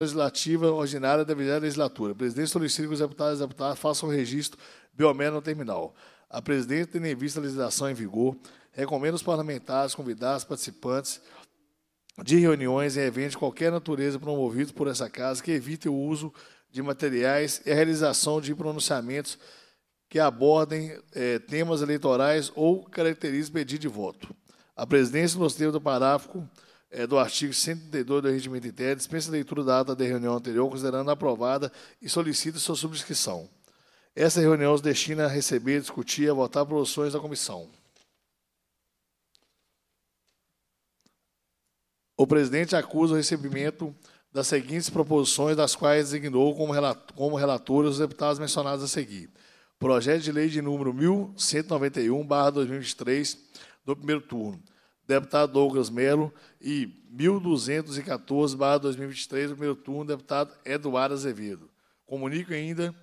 legislativa ordinária da vigésima legislatura. presidente solicita que os deputados e deputadas façam registro biométrico no terminal. A presidente, tendo em vista a legislação em vigor, recomenda aos parlamentares convidar os participantes de reuniões e eventos de qualquer natureza promovidos por essa casa que evitem o uso de materiais e a realização de pronunciamentos que abordem eh, temas eleitorais ou caracterizem pedido de voto. A presidência, nos termos do parágrafo é, do artigo 132 do Regimento Interno, dispensa a leitura da ata da reunião anterior, considerando aprovada e solicita sua subscrição. Essa reunião se destina a receber, discutir e votar proposições da comissão. O presidente acusa o recebimento das seguintes proposições, das quais designou como, relator, como relatores os deputados mencionados a seguir. Projeto de lei de número 1191, 2023, do primeiro turno deputado Douglas Melo, e 1214-2023, primeiro turno, deputado Eduardo Azevedo. Comunico ainda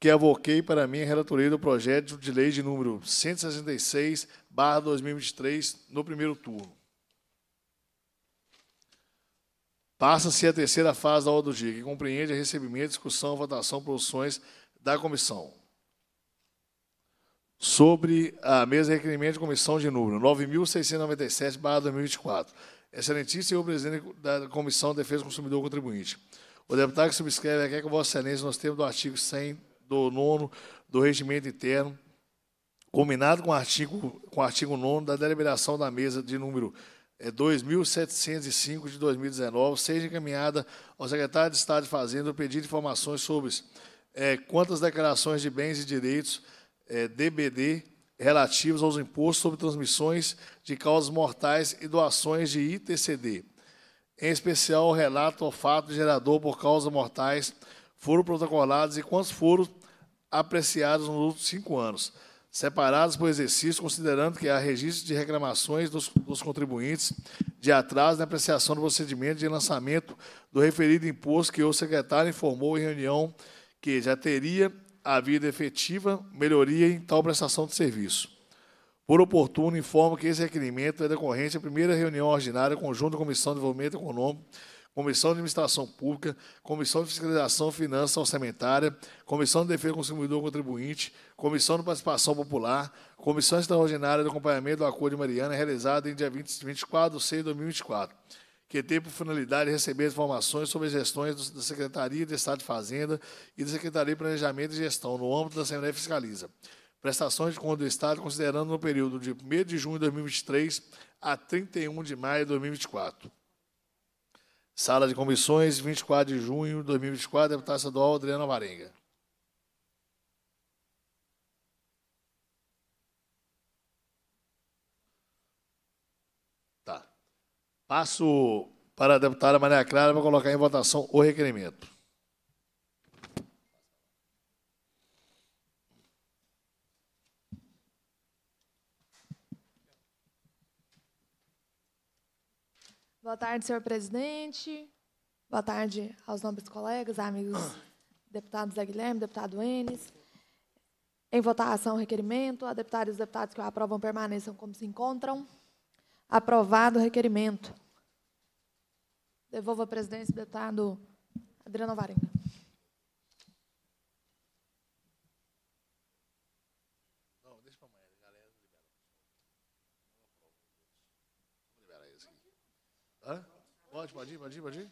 que avoquei para mim a relatoria do projeto de lei de número 166-2023 no primeiro turno. Passa-se a terceira fase da aula do dia, que compreende a recebimento, discussão, votação, produções da comissão sobre a mesa requerimento de comissão de número 9.697-2024. Excelentíssimo senhor presidente da Comissão de Defesa do Consumidor Contribuinte. O deputado que subscreve é que Vossa Excelência, nós temos do artigo 100 do 9 do Regimento Interno, combinado com o artigo, com artigo 9 da deliberação da mesa de número 2.705 é, de 2019, seja encaminhada ao secretário de Estado de Fazenda o pedido de informações sobre é, quantas declarações de bens e direitos é, DBD relativos aos impostos sobre transmissões de causas mortais e doações de ITCD. Em especial, o relato ao fato gerador por causas mortais foram protocolados e quantos foram apreciados nos últimos cinco anos, separados por exercício, considerando que há registro de reclamações dos, dos contribuintes de atraso na apreciação do procedimento de lançamento do referido imposto que o secretário informou em reunião que já teria a vida efetiva, melhoria em tal prestação de serviço. Por oportuno, informo que esse requerimento é decorrente da primeira reunião ordinária conjunta da Comissão de Desenvolvimento Econômico, Comissão de Administração Pública, Comissão de Fiscalização Finança Orçamentária, Comissão de Defesa do Consumidor Contribuinte, Comissão de Participação Popular, Comissão Extraordinária de Acompanhamento do Acordo de Mariana, realizada em dia 20, 24 de 6 de 2024 que tem por finalidade receber informações sobre as gestões da Secretaria de Estado de Fazenda e da Secretaria de Planejamento e Gestão no âmbito da Assembleia Fiscaliza. Prestações de conta do Estado, considerando no período de 1 de junho de 2023 a 31 de maio de 2024. Sala de Comissões, 24 de junho de 2024, deputada estadual Adriana Varenga. Tá. Passo para a deputada Maria Clara para colocar em votação o requerimento. Boa tarde, senhor presidente. Boa tarde aos nobres colegas, amigos deputados da Guilherme, deputado Enes. Em votação, requerimento. A deputada e os deputados que o aprovam permaneçam como se encontram. Aprovado o requerimento. Devolvo a presidência, deputado Adriano Varenga. Pode, pode ir, pode ir, pode ir.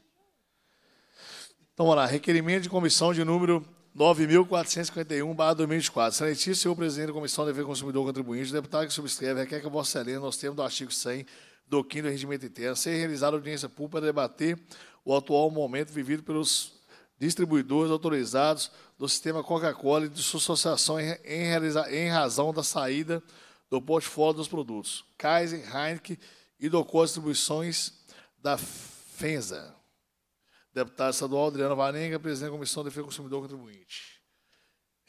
Então, vamos lá. Requerimento de comissão de número 9.451-2024. Excelentíssimo senhor presidente da Comissão de Dever Consumidor Contribuinte, deputado que subscreve, requer que a Vossa Excelência, nos termos do artigo 100 do quinto Regimento Interno, ser realizada audiência pública para debater o atual momento vivido pelos distribuidores autorizados do sistema Coca-Cola e de sua associação em, em, razão da saída do portfólio dos produtos Kaiser, Heineken e do Co Distribuições da FENSA. Deputado estadual Adriano Varenga, presidente da Comissão de Defesa do Consumidor Contribuinte.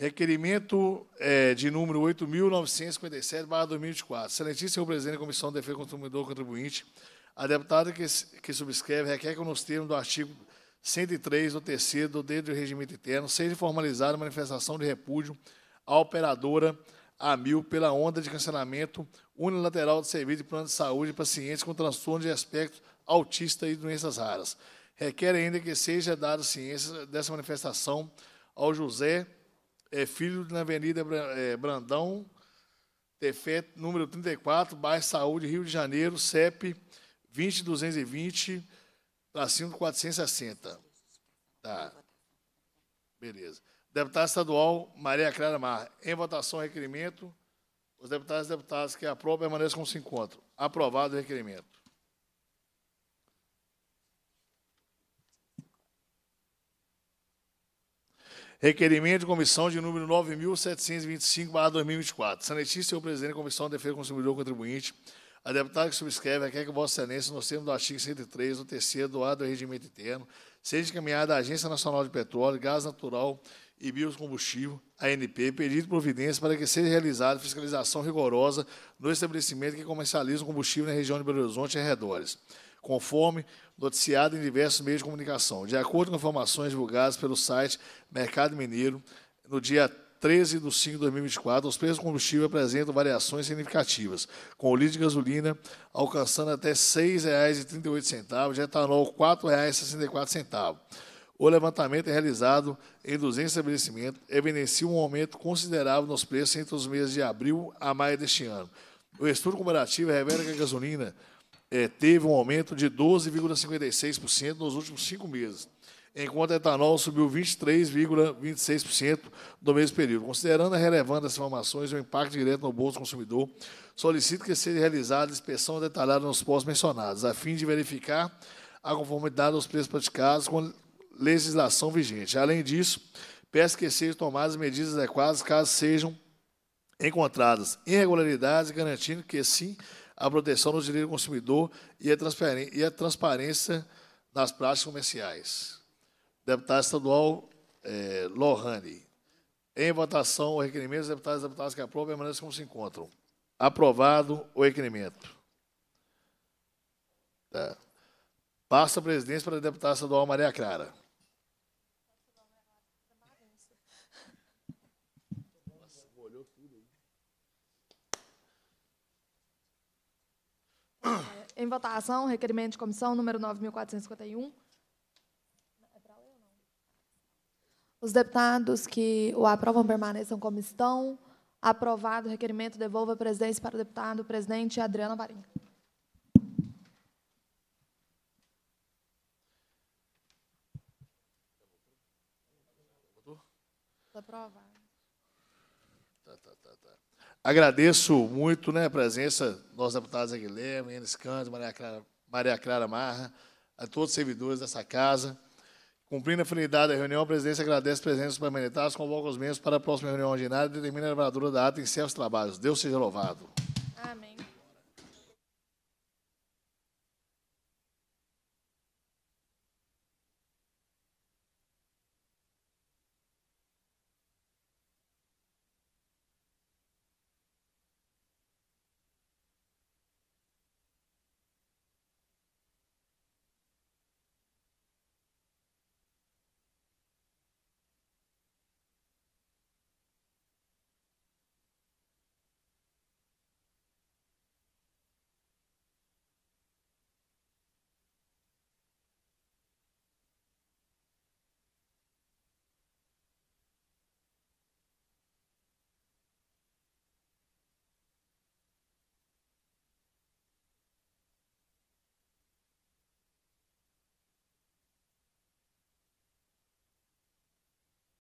Requerimento é, de número 8.957-2024. Excelentíssimo presidente da Comissão de Defesa do Consumidor Contribuinte, a deputada que, que subscreve requer que, nos termos do artigo 103 do terceiro do dedo do regimento interno, seja formalizada a manifestação de repúdio à operadora AMIL pela onda de cancelamento unilateral de serviço de plano de saúde de pacientes com transtorno de aspecto autista e doenças raras. Requer ainda que seja dada ciência dessa manifestação ao José é filho na Avenida é, Brandão Tefeto, número 34, bairro Saúde, Rio de Janeiro, CEP 20220, tracinho 460. Tá. Beleza. Deputada estadual Maria Clara Mar. Em votação, requerimento. Os deputados e deputadas que aprovam permaneçam como se encontram. Aprovado o requerimento. Requerimento de comissão de número 9.725-2024. Sanetista Senhor presidente da Comissão de Defesa do Consumidor Contribuinte, a deputada que subscreve requer que Vossa Excelência, no termos do artigo 103 do terceiro do ar do regimento interno, seja encaminhada à Agência Nacional de Petróleo, Gás Natural e Biocombustível, ANP, pedido de providência para que seja realizada fiscalização rigorosa no estabelecimento que comercializa o combustível na região de Belo Horizonte e arredores conforme noticiado em diversos meios de comunicação. De acordo com informações divulgadas pelo site Mercado Mineiro, no dia 13 de 5 de 2024, os preços do combustível apresentam variações significativas, com o litro de gasolina alcançando até R$ 6,38 e etanol R$ 4,64. O levantamento é realizado em 200 estabelecimentos evidencia um aumento considerável nos preços entre os meses de abril a maio deste ano. O estudo comparativo revela que a gasolina é, teve um aumento de 12,56% nos últimos cinco meses, enquanto o etanol subiu 23,26% no mesmo período. Considerando a relevância das informações e o impacto direto no bolso do consumidor, solicito que seja realizada inspeção detalhada nos postos mencionados, a fim de verificar a conformidade dos preços praticados com a legislação vigente. Além disso, peço que sejam tomadas medidas adequadas caso sejam encontradas irregularidades, garantindo que, sim, a proteção do direito do consumidor e a, transparência nas práticas comerciais. Deputado estadual é, Lohane. Em votação, o requerimento dos deputados e deputadas que aprovam permanece como se encontram. Aprovado o requerimento. Tá. Passa a presidência para a deputada estadual Maria Clara. Em votação, requerimento de comissão número 9.451. Os deputados que o aprovam permaneçam como estão. Aprovado o requerimento, devolva a presidência para o deputado presidente Adriana Varinga. Aprovado. Agradeço muito né, a presença dos deputados Aguilera, Enes Cândido, Maria Clara, Maria Clara Marra, a todos os servidores dessa casa. Cumprindo a finalidade da reunião, a presidência agradece a presença dos parlamentares, convoca os membros para a próxima reunião ordinária e determina a elaboradora da ata em encerra trabalhos. Deus seja louvado.